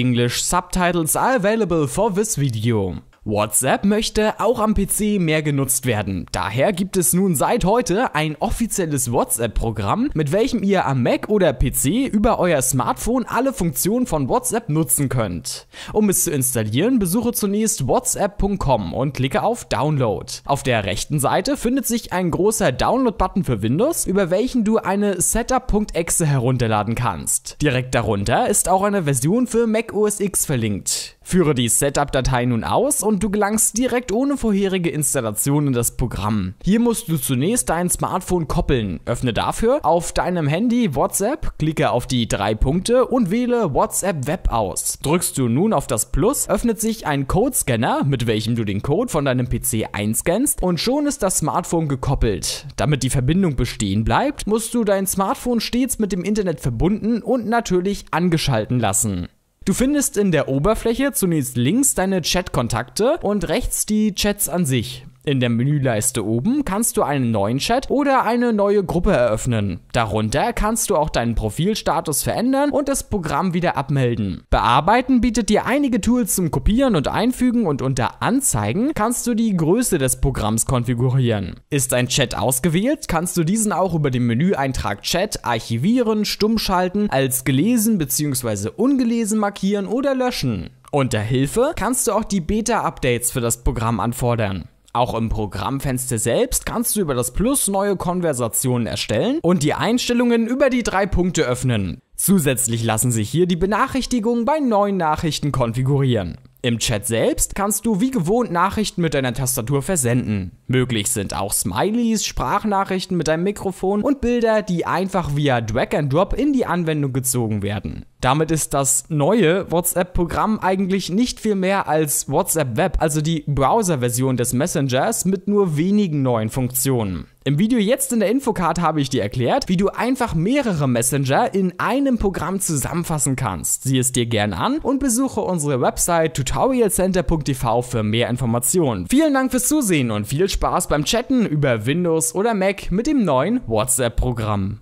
English subtitles are available for this video. WhatsApp möchte auch am PC mehr genutzt werden. Daher gibt es nun seit heute ein offizielles WhatsApp-Programm, mit welchem ihr am Mac oder PC über euer Smartphone alle Funktionen von WhatsApp nutzen könnt. Um es zu installieren, besuche zunächst whatsapp.com und klicke auf Download. Auf der rechten Seite findet sich ein großer Download-Button für Windows, über welchen du eine Setup.exe herunterladen kannst. Direkt darunter ist auch eine Version für Mac OS X verlinkt. Führe die Setup-Datei nun aus und du gelangst direkt ohne vorherige Installation in das Programm. Hier musst du zunächst dein Smartphone koppeln. Öffne dafür auf deinem Handy WhatsApp, klicke auf die drei Punkte und wähle WhatsApp Web aus. Drückst du nun auf das Plus, öffnet sich ein Codescanner, mit welchem du den Code von deinem PC einscannst und schon ist das Smartphone gekoppelt. Damit die Verbindung bestehen bleibt, musst du dein Smartphone stets mit dem Internet verbunden und natürlich angeschalten lassen. Du findest in der Oberfläche zunächst links deine Chat-Kontakte und rechts die Chats an sich. In der Menüleiste oben kannst du einen neuen Chat oder eine neue Gruppe eröffnen. Darunter kannst du auch deinen Profilstatus verändern und das Programm wieder abmelden. Bearbeiten bietet dir einige Tools zum Kopieren und Einfügen und unter Anzeigen kannst du die Größe des Programms konfigurieren. Ist ein Chat ausgewählt, kannst du diesen auch über den Menüeintrag Chat archivieren, stummschalten, als gelesen bzw. ungelesen markieren oder löschen. Unter Hilfe kannst du auch die Beta-Updates für das Programm anfordern. Auch im Programmfenster selbst kannst du über das Plus neue Konversationen erstellen und die Einstellungen über die drei Punkte öffnen. Zusätzlich lassen sich hier die Benachrichtigungen bei neuen Nachrichten konfigurieren. Im Chat selbst kannst du wie gewohnt Nachrichten mit deiner Tastatur versenden. Möglich sind auch Smileys, Sprachnachrichten mit deinem Mikrofon und Bilder, die einfach via Drag and Drop in die Anwendung gezogen werden. Damit ist das neue WhatsApp-Programm eigentlich nicht viel mehr als WhatsApp Web, also die Browser-Version des Messengers mit nur wenigen neuen Funktionen. Im Video jetzt in der Infocard habe ich dir erklärt, wie du einfach mehrere Messenger in einem Programm zusammenfassen kannst. Sieh es dir gern an und besuche unsere Website tutorialcenter.tv für mehr Informationen. Vielen Dank fürs Zusehen und viel Spaß beim Chatten über Windows oder Mac mit dem neuen WhatsApp-Programm.